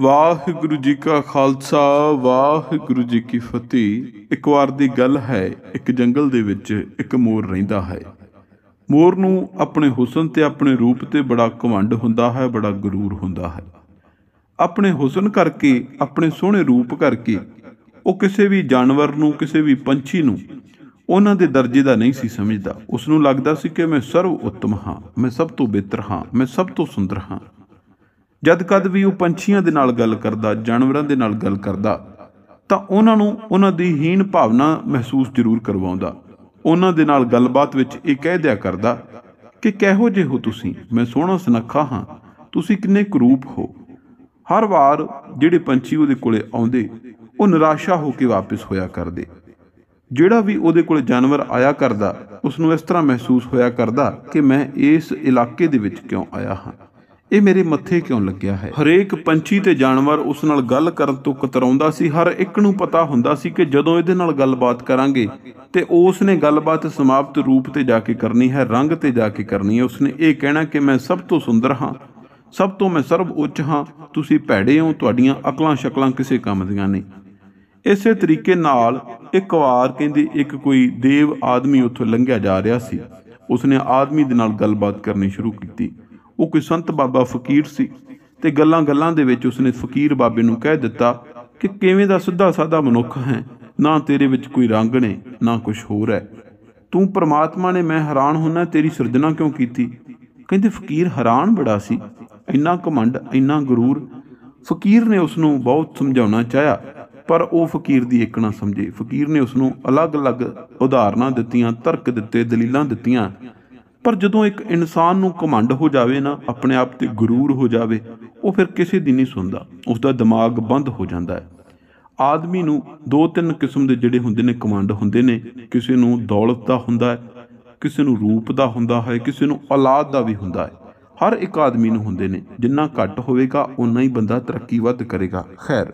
ਵਾਹਿਗੁਰੂ ਜੀ ਕਾ ਖਾਲਸਾ ਵਾਹਿਗੁਰੂ ਜੀ ਕੀ ਫਤਿਹ ਇੱਕ ਵਾਰ ਦੀ ਗੱਲ ਹੈ ਇੱਕ ਜੰਗਲ ਦੇ ਵਿੱਚ ਇੱਕ ਮੋਰ ਰਹਿੰਦਾ ਹੈ ਮੋਰ ਨੂੰ ਆਪਣੇ ਹੁਸਨ ਤੇ ਆਪਣੇ ਰੂਪ ਤੇ ਬੜਾ ਘਮੰਡ ਹੁੰਦਾ ਹੈ ਬੜਾ ਗਰੂਰ ਹੁੰਦਾ ਹੈ ਆਪਣੇ ਹੁਸਨ ਕਰਕੇ ਆਪਣੇ ਸੋਹਣੇ ਰੂਪ ਕਰਕੇ ਉਹ ਕਿਸੇ ਵੀ ਜਾਨਵਰ ਨੂੰ ਕਿਸੇ ਵੀ ਪੰਛੀ ਨੂੰ ਉਹਨਾਂ ਦੇ ਦਰਜੇ ਦਾ ਨਹੀਂ ਸੀ ਸਮਝਦਾ ਉਸ ਨੂੰ ਲੱਗਦਾ ਸੀ ਕਿ ਮੈਂ ਸਰਵ ਉੱਤਮ ਹਾਂ ਮੈਂ ਸਭ ਤੋਂ ਬਿਹਤਰ ਹਾਂ ਮੈਂ ਸਭ ਤੋਂ ਸੁੰਦਰ ਹਾਂ ਜਦ ਕਦ ਵੀ ਉਹ ਪੰਛੀਆਂ ਦੇ ਨਾਲ ਗੱਲ ਕਰਦਾ ਜਾਨਵਰਾਂ ਦੇ ਨਾਲ ਗੱਲ ਕਰਦਾ ਤਾਂ ਉਹਨਾਂ ਨੂੰ ਉਹਨਾਂ ਦੀ ਹੀਣ ਭਾਵਨਾ ਮਹਿਸੂਸ ਜ਼ਰੂਰ ਕਰਵਾਉਂਦਾ ਉਹਨਾਂ ਦੇ ਨਾਲ ਗੱਲਬਾਤ ਵਿੱਚ ਇਹ ਕਹਿ ਦਿਆ ਕਰਦਾ ਕਿ ਕਿਹੋ ਜਿਹੇ ਹੋ ਤੁਸੀਂ ਮੈਂ ਸੋਹਣਾ ਸੁਨੱਖਾ ਹਾਂ ਤੁਸੀਂ ਕਿੰਨੇ ਕਰੂਪ ਹੋ ਹਰ ਵਾਰ ਜਿਹੜੇ ਪੰਛੀ ਉਹਦੇ ਕੋਲੇ ਆਉਂਦੇ ਉਹ ਨਿਰਾਸ਼ਾ ਹੋ ਕੇ ਵਾਪਸ ਹੋਇਆ ਕਰਦੇ ਜਿਹੜਾ ਵੀ ਉਹਦੇ ਕੋਲ ਜਾਨਵਰ ਆਇਆ ਕਰਦਾ ਉਸ ਨੂੰ ਇਸ ਤਰ੍ਹਾਂ ਮਹਿਸੂਸ ਹੋਇਆ ਕਰਦਾ ਕਿ ਮੈਂ ਇਸ ਇਲਾਕੇ ਦੇ ਵਿੱਚ ਕਿਉਂ ਆਇਆ ਹਾਂ ਇਹ ਮੇਰੇ ਮੱਥੇ ਕਿਉਂ ਲੱਗਿਆ ਹੈ ਹਰੇਕ ਪੰਛੀ ਤੇ ਜਾਨਵਰ ਉਸ ਨਾਲ ਗੱਲ ਕਰਨ ਤੋਂ ਕਤਰਾਉਂਦਾ ਸੀ ਹਰ ਇੱਕ ਨੂੰ ਪਤਾ ਹੁੰਦਾ ਸੀ ਕਿ ਜਦੋਂ ਇਹਦੇ ਨਾਲ ਗੱਲਬਾਤ ਕਰਾਂਗੇ ਤੇ ਉਸ ਨੇ ਗੱਲਬਾਤ ਸਮਾਪਤ ਰੂਪ ਤੇ ਜਾ ਕੇ ਕਰਨੀ ਹੈ ਰੰਗ ਤੇ ਜਾ ਕੇ ਕਰਨੀ ਹੈ ਉਸਨੇ ਇਹ ਕਹਿਣਾ ਕਿ ਮੈਂ ਸਭ ਤੋਂ ਸੁੰਦਰ ਹਾਂ ਸਭ ਤੋਂ ਮੈਂ ਸਰਬ ਉੱਚ ਹਾਂ ਤੁਸੀਂ ਭੈੜੇ ਹੋ ਤੁਹਾਡੀਆਂ ਅਕਲਾਂ ਸ਼ਕਲਾਂ ਕਿਸੇ ਕੰਮ ਦੀਆਂ ਨਹੀਂ ਇਸੇ ਤਰੀਕੇ ਨਾਲ ਇੱਕ ਵਾਰ ਕਹਿੰਦੀ ਇੱਕ ਕੋਈ ਦੇਵ ਆਦਮੀ ਉੱਥੋਂ ਲੰਘਿਆ ਜਾ ਰਿਹਾ ਸੀ ਉਸਨੇ ਆਦਮੀ ਦੇ ਨਾਲ ਗੱਲਬਾਤ ਕਰਨੀ ਸ਼ੁਰੂ ਕੀਤੀ ਉਹ ਕੋਈ ਸੰਤ ਬਾਬਾ ਫਕੀਰ ਸੀ ਤੇ ਗੱਲਾਂ-ਗੱਲਾਂ ਦੇ ਵਿੱਚ ਉਸਨੇ ਫਕੀਰ ਬਾਬੇ ਨੂੰ ਕਹਿ ਦਿੱਤਾ ਕਿ ਕਿਵੇਂ ਦਾ ਸਿੱਧਾ ਸਾਦਾ ਮਨੁੱਖ ਹੈ ਨਾ ਤੇਰੇ ਵਿੱਚ ਕੋਈ ਰੰਗ ਨੇ ਨਾ ਕੁਝ ਹੋਰ ਹੈ ਤੂੰ ਪ੍ਰਮਾਤਮਾ ਨੇ ਮੈਂ ਹੈਰਾਨ ਹੁੰਨਾ ਤੇਰੀ ਸਿਰਜਣਾ ਕਿਉਂ ਕੀਤੀ ਕਹਿੰਦੇ ਫਕੀਰ ਹੈਰਾਨ ਬੜਾ ਸੀ ਇੰਨਾ ਕਮੰਡ ਇੰਨਾ ਗਰੂਰ ਫਕੀਰ ਨੇ ਉਸ ਨੂੰ ਬਹੁਤ ਸਮਝਾਉਣਾ ਚਾਹਿਆ ਪਰ ਉਹ ਫਕੀਰ ਦੀ ਇੱਕ ਨਾ ਸਮਝੇ ਫਕੀਰ ਨੇ ਉਸ ਨੂੰ ਅਲੱਗ-ਅਲੱਗ ਉਦਾਹਰਨਾਂ ਦਿੱਤੀਆਂ ਤਰਕ ਦਿੱਤੇ ਦਲੀਲਾਂ ਦਿੱਤੀਆਂ ਪਰ ਜਦੋਂ ਇੱਕ ਇਨਸਾਨ ਨੂੰ ਕਮੰਡ ਹੋ ਜਾਵੇ ਨਾ ਆਪਣੇ ਆਪ ਤੇ ਗਰੂਰ ਹੋ ਜਾਵੇ ਉਹ ਫਿਰ ਕਿਸੇ ਦੀ ਨਹੀਂ ਸੁਣਦਾ ਉਸ ਦਾ ਦਿਮਾਗ ਬੰਦ ਹੋ ਜਾਂਦਾ ਹੈ ਆਦਮੀ ਨੂੰ ਦੋ ਤਿੰਨ ਕਿਸਮ ਦੇ ਜਿਹੜੇ ਹੁੰਦੇ ਨੇ ਕਮੰਡ ਹੁੰਦੇ ਨੇ ਕਿਸੇ ਨੂੰ ਦੌਲਤ ਦਾ ਹੁੰਦਾ ਹੈ ਕਿਸੇ ਨੂੰ ਰੂਪ ਦਾ ਹੁੰਦਾ ਹੈ ਕਿਸੇ ਨੂੰ ਔਲਾਦ ਦਾ ਵੀ ਹੁੰਦਾ ਹੈ ਹਰ ਇੱਕ ਆਦਮੀ ਨੂੰ ਹੁੰਦੇ ਨੇ ਜਿੰਨਾ ਘੱਟ ਹੋਵੇਗਾ ਉਨਾ ਹੀ ਬੰਦਾ ਤਰੱਕੀ ਵੱਧ ਕਰੇਗਾ ਖੈਰ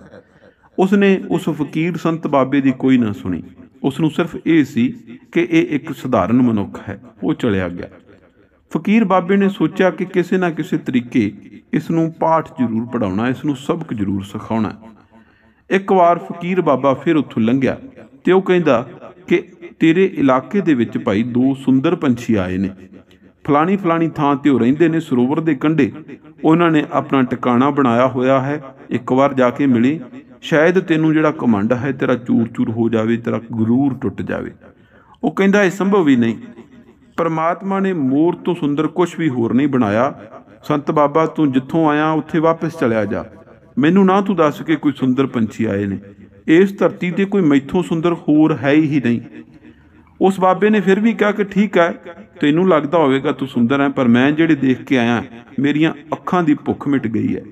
ਉਸਨੇ ਉਸ ਫਕੀਰ ਸੰਤ ਬਾਬੇ ਦੀ ਕੋਈ ਨਾ ਸੁਣੀ ਉਸ ਨੂੰ ਸਿਰਫ ਇਹ ਸੀ ਕਿ ਇਹ ਇੱਕ ਸਧਾਰਨ ਮਨੁੱਖ ਹੈ ਉਹ ਚਲਿਆ ਗਿਆ ਫਕੀਰ ਬਾਬੇ ਨੇ ਸੋਚਿਆ ਕਿ ਕਿਸੇ ਨਾ ਕਿਸੇ ਤਰੀਕੇ ਇਸ ਨੂੰ ਪਾਠ ਜ਼ਰੂਰ ਪੜਾਉਣਾ ਇਸ ਨੂੰ ਸਬਕ ਜ਼ਰੂਰ ਸਿਖਾਉਣਾ ਇੱਕ ਵਾਰ ਫਕੀਰ ਬਾਬਾ ਫਿਰ ਉੱਥੋਂ ਲੰਘਿਆ ਤੇ ਉਹ ਕਹਿੰਦਾ ਕਿ ਤੇਰੇ ਇਲਾਕੇ ਦੇ ਵਿੱਚ ਭਾਈ ਦੋ ਸੁੰਦਰ ਪੰਛੀ ਆਏ ਨੇ ਫਲਾਣੀ ਫਲਾਣੀ ਥਾਂ ਤੇ ਉਹ ਰਹਿੰਦੇ ਨੇ ਸਰੋਵਰ ਦੇ ਕੰਢੇ ਉਹਨਾਂ ਨੇ ਆਪਣਾ ਟਿਕਾਣਾ ਬਣਾਇਆ ਹੋਇਆ ਹੈ ਇੱਕ ਵਾਰ ਜਾ ਕੇ ਮਿਲੇ ਸ਼ਾਇਦ ਤੈਨੂੰ ਜਿਹੜਾ ਕਮੰਡ ਹੈ ਤੇਰਾ ਚੂਰ-ਚੂਰ ਹੋ ਜਾਵੇ ਤੇਰਾ ਗਰੂਰ ਟੁੱਟ ਜਾਵੇ ਉਹ ਕਹਿੰਦਾ ਇਹ ਸੰਭਵ ਵੀ ਨਹੀਂ ਪਰਮਾਤਮਾ ਨੇ ਮੋਰ ਤੋਂ ਸੁੰਦਰ ਕੁਝ ਵੀ ਹੋਰ ਨਹੀਂ ਬਣਾਇਆ ਸੰਤ ਬਾਬਾ ਤੂੰ ਜਿੱਥੋਂ ਆਇਆ ਉੱਥੇ ਵਾਪਸ ਚਲਿਆ ਜਾ ਮੈਨੂੰ ਨਾ ਤੂੰ ਦੱਸ ਕੇ ਕੋਈ ਸੁੰਦਰ ਪੰਛੀ ਆਏ ਨੇ ਇਸ ਧਰਤੀ ਤੇ ਕੋਈ ਮੈਥੋਂ ਸੁੰਦਰ ਹੋਰ ਹੈ ਹੀ ਨਹੀਂ ਉਸ ਬਾਬੇ ਨੇ ਫਿਰ ਵੀ ਕਿਹਾ ਕਿ ਠੀਕ ਹੈ ਤੈਨੂੰ ਲੱਗਦਾ ਹੋਵੇਗਾ ਤੂੰ ਸੁੰਦਰ ਹੈ ਪਰ ਮੈਂ ਜਿਹੜੇ ਦੇਖ ਕੇ ਆਇਆ ਮੇਰੀਆਂ ਅੱਖਾਂ ਦੀ ਭੁੱਖ ਮਿਟ ਗਈ ਹੈ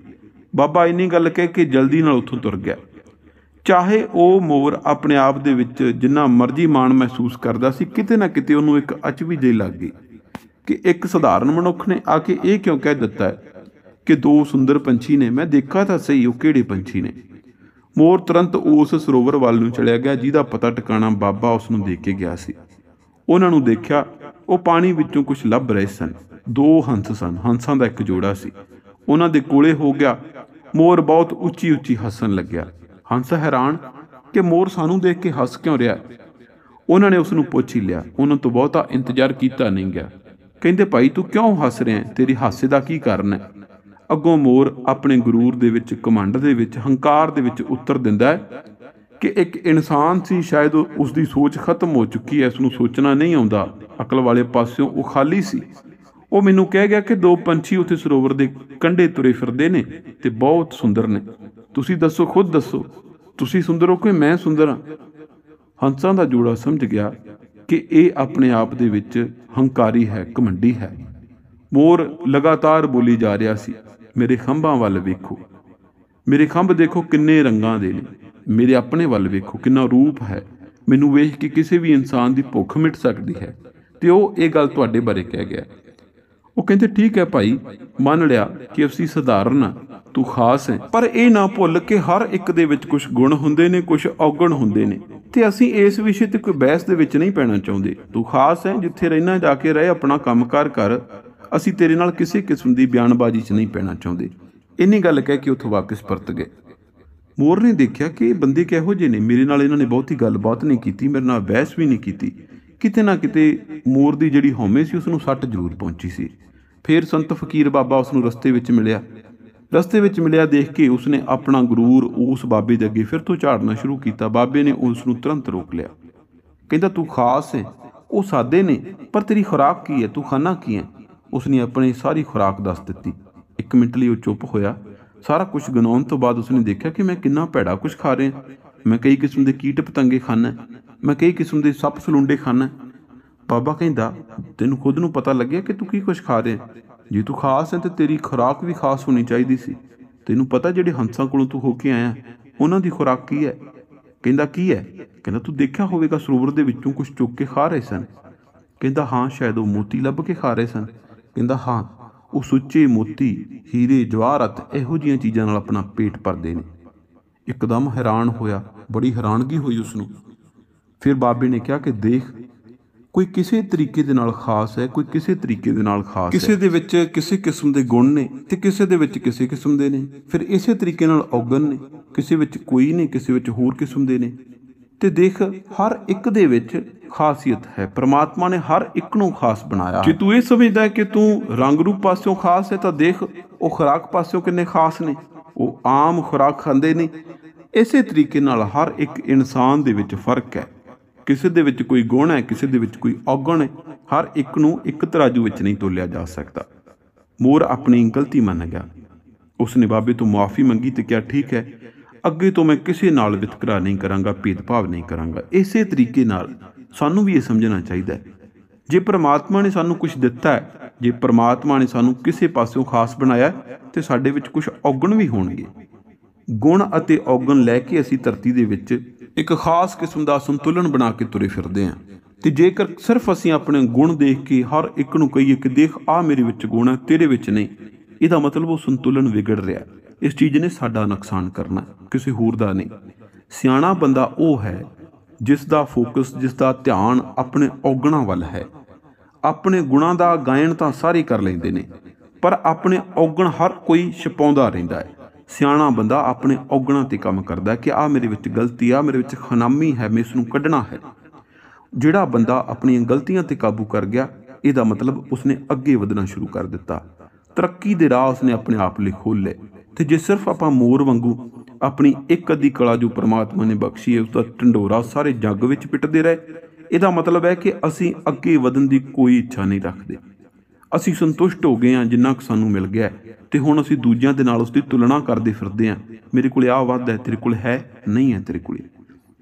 ਬਾਬਾ ਇੰਨੀ ਗੱਲ ਕਹਿ ਕੇ ਜਲਦੀ ਨਾਲ ਉੱਥੋਂ ਤੁਰ ਗਿਆ ਚਾਹੇ ਉਹ ਮੋਰ ਆਪਣੇ ਆਪ ਦੇ ਵਿੱਚ ਜਿੰਨਾ ਮਰਜ਼ੀ ਮਾਣ ਮਹਿਸੂਸ ਕਰਦਾ ਸੀ ਕਿਤੇ ਨਾ ਕਿਤੇ ਉਹਨੂੰ ਇੱਕ ਅਚਵੀ ਜਿਹੀ ਲੱਗ ਗਈ ਕਿ ਇੱਕ ਸਧਾਰਨ ਮਨੁੱਖ ਨੇ ਆ ਕੇ ਇਹ ਕਿਉਂ ਕਹਿ ਦਿੱਤਾ ਹੈ ਕਿ ਦੋ ਸੁੰਦਰ ਪੰਛੀ ਨੇ ਮੈਂ ਦੇਖਾ ਤਾਂ ਸਹੀ ਉਹ ਕਿਹੜੇ ਪੰਛੀ ਨੇ ਮੋਰ ਤੁਰੰਤ ਉਸ ਸਰੋਵਰ ਵੱਲ ਨੂੰ ਚਲਿਆ ਗਿਆ ਜਿਹਦਾ ਪਤਾ ਟਿਕਾਣਾ ਬਾਬਾ ਉਸ ਨੂੰ ਦੇਖ ਕੇ ਗਿਆ ਸੀ ਉਹਨਾਂ ਨੂੰ ਦੇਖਿਆ ਉਹ ਪਾਣੀ ਵਿੱਚੋਂ ਕੁਝ ਲੱਭ ਰਹੇ ਸਨ ਦੋ ਹੰਸ ਸਨ ਹੰਸਾਂ ਦਾ ਇੱਕ ਜੋੜਾ ਸੀ ਉਹਨਾਂ ਦੇ ਕੋਲੇ ਹੋ ਗਿਆ ਮੋਰ ਬਹੁਤ ਉੱਚੀ ਉੱਚੀ ਹੱਸਣ ਲੱਗਿਆ ਹੰਸ ਹੈਰਾਨ ਕਿ ਮੋਰ ਸਾਨੂੰ ਦੇਖ ਕੇ ਹੱਸ ਕਿਉਂ ਰਿਹਾ ਉਹਨਾਂ ਨੇ ਉਸ ਨੂੰ ਪੁੱਛ ਹੀ ਲਿਆ ਉਹਨਾਂ ਤੋਂ ਬਹੁਤਾ ਇੰਤਜ਼ਾਰ ਕੀਤਾ ਨਹੀਂ ਗਿਆ ਕਹਿੰਦੇ ਭਾਈ ਤੂੰ ਕਿਉਂ ਹੱਸ ਰਿਹਾ ਤੇਰੀ ਹਾਸੇ ਦਾ ਕੀ ਕਾਰਨ ਹੈ ਅੱਗੋਂ ਮੋਰ ਆਪਣੇ ਗਰੂਰ ਦੇ ਵਿੱਚ ਕਮੰਡ ਦੇ ਵਿੱਚ ਹੰਕਾਰ ਦੇ ਵਿੱਚ ਉੱਤਰ ਦਿੰਦਾ ਹੈ ਕਿ ਇੱਕ ਇਨਸਾਨ ਸੀ ਸ਼ਾਇਦ ਉਸ ਦੀ ਸੋਚ ਖਤਮ ਹੋ ਚੁੱਕੀ ਹੈ ਇਸ ਨੂੰ ਸੋਚਣਾ ਨਹੀਂ ਆਉਂਦਾ ਅਕਲ ਵਾਲੇ ਪਾਸਿਓਂ ਉਹ ਖਾਲੀ ਸੀ ਉਹ ਮੈਨੂੰ ਕਹਿ ਗਿਆ ਕਿ ਦੋ ਪੰਛੀ ਉੱਥੇ ਸਰੋਵਰ ਦੇ ਕੰਢੇ ਤੁਰੇ ਫਿਰਦੇ ਨੇ ਤੇ ਬਹੁਤ ਸੁੰਦਰ ਨੇ ਤੁਸੀਂ ਦੱਸੋ ਖੁਦ ਦੱਸੋ ਤੁਸੀਂ ਸੁੰਦਰ ਹੋ ਕਿ ਮੈਂ ਸੁੰਦਰ ਹਾਂ ਹੰਸਾਂ ਦਾ ਜੋੜਾ ਸਮਝ ਗਿਆ ਕਿ ਇਹ ਆਪਣੇ ਆਪ ਦੇ ਵਿੱਚ ਹੰਕਾਰੀ ਹੈ ਕਮੰਡੀ ਹੈ ਮੋਰ ਲਗਾਤਾਰ ਬੋਲੀ ਜਾ ਰਿਹਾ ਸੀ ਮੇਰੇ ਖੰਭਾਂ ਵੱਲ ਵੇਖੋ ਮੇਰੇ ਖੰਭ ਦੇਖੋ ਕਿੰਨੇ ਰੰਗਾਂ ਦੇ ਨੇ ਮੇਰੇ ਆਪਣੇ ਵੱਲ ਵੇਖੋ ਕਿੰਨਾ ਰੂਪ ਹੈ ਮੈਨੂੰ ਵੇਖ ਕੇ ਕਿਸੇ ਵੀ ਇਨਸਾਨ ਦੀ ਭੁੱਖ ਮਿਟ ਸਕਦੀ ਹੈ ਤੇ ਉਹ ਇਹ ਗੱਲ ਤੁਹਾਡੇ ਬਾਰੇ ਕਹਿ ਗਿਆ ਉਹ ਕਹਿੰਦੇ ਠੀਕ ਹੈ ਭਾਈ ਮੰਨ ਲਿਆ ਕਿ ਅਸੀਂ ਸਧਾਰਨ ਆ ਤੂੰ ਖਾਸ ਹੈ ਪਰ ਇਹ ਨਾ ਭੁੱਲ ਕੇ ਹਰ ਇੱਕ ਦੇ ਵਿੱਚ ਕੁਝ ਗੁਣ ਹੁੰਦੇ ਨੇ ਕੁਝ ਔਗਣ ਹੁੰਦੇ ਨੇ ਤੇ ਅਸੀਂ ਇਸ ਵਿਸ਼ੇ ਤੇ ਕੋਈ ਬਹਿਸ ਦੇ ਵਿੱਚ ਨਹੀਂ ਪੈਣਾ ਚਾਹੁੰਦੇ ਤੂੰ ਖਾਸ ਹੈ ਜਿੱਥੇ ਰਹਿਣਾ ਜਾ ਕੇ ਰਹਿ ਆਪਣਾ ਕੰਮਕਾਰ ਕਰ ਅਸੀਂ ਤੇਰੇ ਨਾਲ ਕਿਸੇ ਕਿਸਮ ਦੀ ਬਿਆਨਬਾਜ਼ੀ 'ਚ ਨਹੀਂ ਪੈਣਾ ਚਾਹੁੰਦੇ ਇੰਨੀ ਗੱਲ ਕਹਿ ਕੇ ਉੱਥੋਂ ਵਾਪਸ ਪਰਤ ਗਏ ਮੋਰ ਨੇ ਦੇਖਿਆ ਕਿ ਇਹ ਬੰਦੇ ਕਿਹੋ ਜਿਹੇ ਨੇ ਮੇਰੇ ਨਾਲ ਇਹਨਾਂ ਨੇ ਬਹੁਤੀ ਗੱਲਬਾਤ ਨਹੀਂ ਕੀਤੀ ਮੇਰੇ ਨਾਲ ਬਹਿਸ ਵੀ ਨਹੀਂ ਕੀਤੀ ਕਿਤੇ ਨਾ ਕਿਤੇ ਮੋਰ ਦੀ ਜਿਹੜੀ ਹਉਮੈ ਸੀ ਉਸ ਨੂੰ ਸੱਟ ਜ਼ਰੂਰ ਪਹੁੰਚੀ ਸੀ ਫਿਰ ਸੰਤ ਫਕੀਰ ਬਾਬਾ ਉਸ ਨੂੰ ਰਸਤੇ ਵਿੱਚ ਮਿਲਿਆ ਰਸਤੇ ਵਿੱਚ ਮਿਲਿਆ ਦੇਖ ਕੇ ਉਸ ਨੇ ਆਪਣਾ ਗਰੂਰ ਉਸ ਬਾਬੇ ਦੇ ਅੱਗੇ ਫਿਰ ਤੋਂ ਝਾੜਨਾ ਸ਼ੁਰੂ ਕੀਤਾ ਬਾਬੇ ਨੇ ਉਸ ਨੂੰ ਤੁਰੰਤ ਰੋਕ ਲਿਆ ਕਹਿੰਦਾ ਤੂੰ ਖਾਸ ਹੈ ਉਹ ਸਾਦੇ ਨੇ ਪਰ ਤੇਰੀ ਖੁਰਾਕ ਕੀ ਹੈ ਤੂੰ ਖਾਣਾ ਕੀ ਹੈ ਉਸ ਨੇ ਆਪਣੀ ਸਾਰੀ ਖੁਰਾਕ ਦੱਸ ਦਿੱਤੀ ਇੱਕ ਮਿੰਟ ਲਈ ਉਹ ਚੁੱਪ ਹੋਇਆ ਸਾਰਾ ਕੁਝ ਗਨਾਉਣ ਤੋਂ ਬਾਅਦ ਉਸ ਨੇ ਦੇਖਿਆ ਕਿ ਮੈਂ ਕਿੰਨਾ ਭੈੜਾ ਕੁਝ ਖਾ ਰਿਹਾ ਮੈਂ ਕਈ ਕਿਸਮ ਦੇ ਕੀਟ ਪਤੰਗੇ ਖਾਣਾ ਮੈਂ ਕਈ ਕਿਸਮ ਦੇ ਸੱਪ ਸਲੂੰਡੇ ਖਾਣਾ ਬਾਬਾ ਕਹਿੰਦਾ ਤੈਨੂੰ ਖੁਦ ਨੂੰ ਪਤਾ ਲੱਗਿਆ ਕਿ ਤੂੰ ਕੀ ਕੁਝ ਖਾ ਰਿਹਾ ਜੇ ਤੂੰ ਖਾਸ ਹੈ ਤੇ ਤੇਰੀ ਖੁਰਾਕ ਵੀ ਖਾਸ ਹੋਣੀ ਚਾਹੀਦੀ ਸੀ ਤੈਨੂੰ ਪਤਾ ਜਿਹੜੇ ਹੰਸਾਂ ਕੋਲੋਂ ਤੂੰ ਹੋ ਕੇ ਆਇਆ ਉਹਨਾਂ ਦੀ ਖੁਰਾਕ ਕੀ ਹੈ ਕਹਿੰਦਾ ਕੀ ਹੈ ਕਹਿੰਦਾ ਤੂੰ ਦੇਖਿਆ ਹੋਵੇਗਾ ਸਰੋਵਰ ਦੇ ਵਿੱਚੋਂ ਕੁਝ ਚੁੱਕ ਕੇ ਖਾ ਰਹੇ ਸਨ ਕਹਿੰਦਾ ਹਾਂ ਸ਼ਾਇਦ ਉਹ ਮੋਤੀ ਲੱਭ ਕੇ ਖਾ ਰਹੇ ਸਨ ਕਹਿੰਦਾ ਹਾਂ ਉਹ ਸੁੱਚੇ ਮੋਤੀ ਹੀਰੇ ਜਵਾਹਰਤ ਇਹੋ ਜੀਆਂ ਚੀਜ਼ਾਂ ਨਾਲ ਆਪਣਾ ਪੇਟ ਭਰਦੇ ਨੇ ਇੱਕਦਮ ਹੈਰਾਨ ਹੋਇਆ ਬੜੀ ਹੈਰਾਨਗੀ ਹੋਈ ਉਸ ਨੂੰ ਫਿਰ ਬਾਬੇ ਨੇ ਕਿਹਾ ਕਿ ਦੇਖ ਕੋਈ ਕਿਸੇ ਤਰੀਕੇ ਦੇ ਨਾਲ ਖਾਸ ਹੈ ਕੋਈ ਕਿਸੇ ਤਰੀਕੇ ਦੇ ਨਾਲ ਖਾਸ ਹੈ ਕਿਸੇ ਦੇ ਵਿੱਚ ਕਿਸੇ ਕਿਸਮ ਦੇ ਗੁਣ ਨੇ ਤੇ ਕਿਸੇ ਦੇ ਵਿੱਚ ਕਿਸੇ ਕਿਸਮ ਦੇ ਨੇ ਫਿਰ ਇਸੇ ਤਰੀਕੇ ਨਾਲ ਔਗਣ ਨੇ ਕਿਸੇ ਵਿੱਚ ਕੋਈ ਨਹੀਂ ਕਿਸੇ ਵਿੱਚ ਹੋਰ ਕਿਸਮ ਦੇ ਨੇ ਤੇ ਦੇਖ ਹਰ ਇੱਕ ਦੇ ਵਿੱਚ ਖਾਸੀਅਤ ਹੈ ਪ੍ਰਮਾਤਮਾ ਨੇ ਹਰ ਇੱਕ ਨੂੰ ਖਾਸ ਬਣਾਇਆ ਜੇ ਤੂੰ ਇਹ ਸਮਝਦਾ ਕਿ ਤੂੰ ਰੰਗ ਰੂਪ ਪਾਸਿਓਂ ਖਾਸ ਹੈ ਤਾਂ ਦੇਖ ਉਹ ਖੁਰਾਕ ਪਾਸਿਓਂ ਕਿੰਨੇ ਖਾਸ ਨੇ ਉਹ ਆਮ ਖੁਰਾਕ ਖਾਂਦੇ ਨੇ ਇਸੇ ਤਰੀਕੇ ਨਾਲ ਹਰ ਇੱਕ ਇਨਸਾਨ ਦੇ ਵਿੱਚ ਫਰਕ ਹੈ ਕਿਸੇ ਦੇ ਵਿੱਚ ਕੋਈ ਗੁਣ ਹੈ ਕਿਸੇ ਦੇ ਵਿੱਚ ਕੋਈ ਔਗਣ ਹੈ ਹਰ ਇੱਕ ਨੂੰ ਇੱਕ ਤਰਾਜੂ ਵਿੱਚ ਨਹੀਂ ਤੋਲਿਆ ਜਾ ਸਕਦਾ ਮੋਰ ਆਪਣੀ ਗਲਤੀ ਮੰਨ ਗਿਆ ਉਸ ਨੇ ਬਾਬੇ ਤੋਂ ਮਾਫੀ ਮੰਗੀ ਤੇ ਕਿਹਾ ਠੀਕ ਹੈ ਅੱਗੇ ਤੋਂ ਮੈਂ ਕਿਸੇ ਨਾਲ ਵਿਤਕਰਾ ਨਹੀਂ ਕਰਾਂਗਾ ਭੇਦਭਾਵ ਨਹੀਂ ਕਰਾਂਗਾ ਇਸੇ ਤਰੀਕੇ ਨਾਲ ਸਾਨੂੰ ਵੀ ਇਹ ਸਮਝਣਾ ਚਾਹੀਦਾ ਹੈ ਜੇ ਪ੍ਰਮਾਤਮਾ ਨੇ ਸਾਨੂੰ ਕੁਝ ਦਿੱਤਾ ਹੈ ਜੇ ਪ੍ਰਮਾਤਮਾ ਨੇ ਸਾਨੂੰ ਕਿਸੇ ਪਾਸਿਓਂ ਖਾਸ ਬਣਾਇਆ ਤੇ ਸਾਡੇ ਵਿੱਚ ਕੁਝ ਔਗਣ ਵੀ ਹੋਣਗੇ ਗੁਣ ਅਤੇ ਔਗਣ ਲੈ ਕੇ ਅਸੀਂ ਧਰਤੀ ਦੇ ਵਿੱਚ ਇੱਕ ਖਾਸ ਕਿਸਮ ਦਾ ਸੰਤੁਲਨ ਬਣਾ ਕੇ ਤੁਰੇ ਫਿਰਦੇ ਆਂ ਤੇ ਜੇਕਰ ਸਿਰਫ ਅਸੀਂ ਆਪਣੇ ਗੁਣ ਦੇਖ ਕੇ ਹਰ ਇੱਕ ਨੂੰ ਕਹੀਏ ਕਿ ਦੇਖ ਆ ਮੇਰੇ ਵਿੱਚ ਗੁਣ ਹੈ ਤੇਰੇ ਵਿੱਚ ਨਹੀਂ ਇਹਦਾ ਮਤਲਬ ਉਹ ਸੰਤੁਲਨ ਵਿਗੜ ਰਿਹਾ ਇਸ ਚੀਜ਼ ਨੇ ਸਾਡਾ ਨੁਕਸਾਨ ਕਰਨਾ ਕਿਸੇ ਹੋਰ ਦਾ ਨਹੀਂ ਸਿਆਣਾ ਬੰਦਾ ਉਹ ਹੈ ਜਿਸ ਦਾ ਫੋਕਸ ਜਿਸ ਦਾ ਧਿਆਨ ਆਪਣੇ ਔਗਣਾਂ ਵੱਲ ਹੈ ਆਪਣੇ ਗੁਣਾਂ ਦਾ ਗਾਇਨ ਤਾਂ ਸਾਰੇ ਕਰ ਲੈਂਦੇ ਨੇ ਪਰ ਆਪਣੇ ਔਗਣ ਹਰ ਕੋਈ ਛਪਾਉਂਦਾ ਰਹਿੰਦਾ ਹੈ ਸਿਆਣਾ ਬੰਦਾ ਆਪਣੇ ਔਗਣਾਂ ਤੇ ਕੰਮ ਕਰਦਾ ਕਿ ਆ ਮੇਰੇ ਵਿੱਚ ਗਲਤੀ ਆ ਮੇਰੇ ਵਿੱਚ ਖਨਾਮੀ ਹੈ ਮੈਂ ਇਸ ਨੂੰ ਕੱਢਣਾ ਹੈ ਜਿਹੜਾ ਬੰਦਾ ਆਪਣੀਆਂ ਗਲਤੀਆਂ ਤੇ ਕਾਬੂ ਕਰ ਗਿਆ ਇਹਦਾ ਮਤਲਬ ਉਸਨੇ ਅੱਗੇ ਵਧਣਾ ਸ਼ੁਰੂ ਕਰ ਦਿੱਤਾ ਤਰੱਕੀ ਦੇ ਰਾਹ ਉਸਨੇ ਆਪਣੇ ਆਪ ਲਈ ਖੋਲੇ ਤੇ ਜੇ ਸਿਰਫ ਆਪਾਂ ਮੋਰ ਵਾਂਗੂ ਆਪਣੀ ਇੱਕ ਅੱਧੀ ਕਲਾ ਜੋ ਪ੍ਰਮਾਤਮਾ ਨੇ ਬਖਸ਼ੀ ਹੈ ਉਸ ਦਾ ਟੰਡੋਰਾ ਸਾਰੇ ਜੱਗ ਵਿੱਚ ਪਿੱਟਦੇ ਰਹੇ ਇਹਦਾ ਮਤਲਬ ਹੈ ਕਿ ਅਸੀਂ ਅੱਗੇ ਵਧਣ ਦੀ ਕੋਈ ਇੱਛਾ ਨਹੀਂ ਰੱਖਦੇ ਅਸੀਂ ਸੰਤੁਸ਼ਟ ਹੋ ਗਏ ਹਾਂ ਜਿੰਨਾ ਕੁ ਸਾਨੂੰ ਮਿਲ ਗਿਆ ਤੇ ਹੁਣ ਅਸੀਂ ਦੂਜਿਆਂ ਦੇ ਨਾਲ ਉਸ ਦੀ ਤੁਲਨਾ ਕਰਦੇ ਫਿਰਦੇ ਆਂ ਮੇਰੇ ਕੋਲ ਆ ਵੱਧ ਹੈ ਤੇਰੇ ਕੋਲ ਹੈ ਨਹੀਂ ਹੈ ਤੇਰੇ ਕੋਲ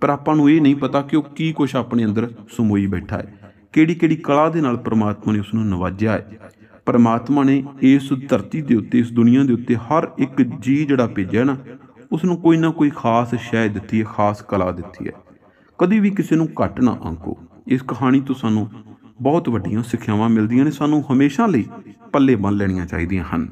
ਪਰ ਆਪਾਂ ਨੂੰ ਇਹ ਨਹੀਂ ਪਤਾ ਕਿ ਉਹ ਕੀ ਕੁਝ ਆਪਣੇ ਅੰਦਰ ਸਮੋਈ ਬੈਠਾ ਹੈ ਕਿਹੜੀ ਕਿਹੜੀ ਕਲਾ ਦੇ ਨਾਲ ਪ੍ਰਮਾਤਮਾ ਨੇ ਉਸ ਨੂੰ ਨਵਾਜਿਆ ਹੈ ਪਰਮਾਤਮਾ ਨੇ ਇਸ ਧਰਤੀ ਦੇ ਉੱਤੇ ਇਸ ਦੁਨੀਆ ਦੇ ਉੱਤੇ ਹਰ ਇੱਕ ਜੀ ਜਿਹੜਾ ਭੇਜਿਆ ਨਾ ਉਸ ਨੂੰ ਕੋਈ ਨਾ ਕੋਈ ਖਾਸ ਸ਼ੈ ਦਿੱਤੀ ਹੈ ਖਾਸ ਕਲਾ ਦਿੱਤੀ ਹੈ ਕਦੀ ਵੀ ਕਿਸੇ ਨੂੰ ਘੱਟ ਨਾ ਆਂਕੋ ਇਸ ਕਹਾਣੀ ਤੋਂ ਸਾਨੂੰ ਬਹੁਤ ਵੱਡੀਆਂ ਸਿੱਖਿਆਵਾਂ ਮਿਲਦੀਆਂ ਨੇ ਸਾਨੂੰ ਹਮੇਸ਼ਾ ਲਈ ਪੱਲੇ ਬੰਨ ਲੈਣੀਆਂ ਚਾਹੀਦੀਆਂ ਹਨ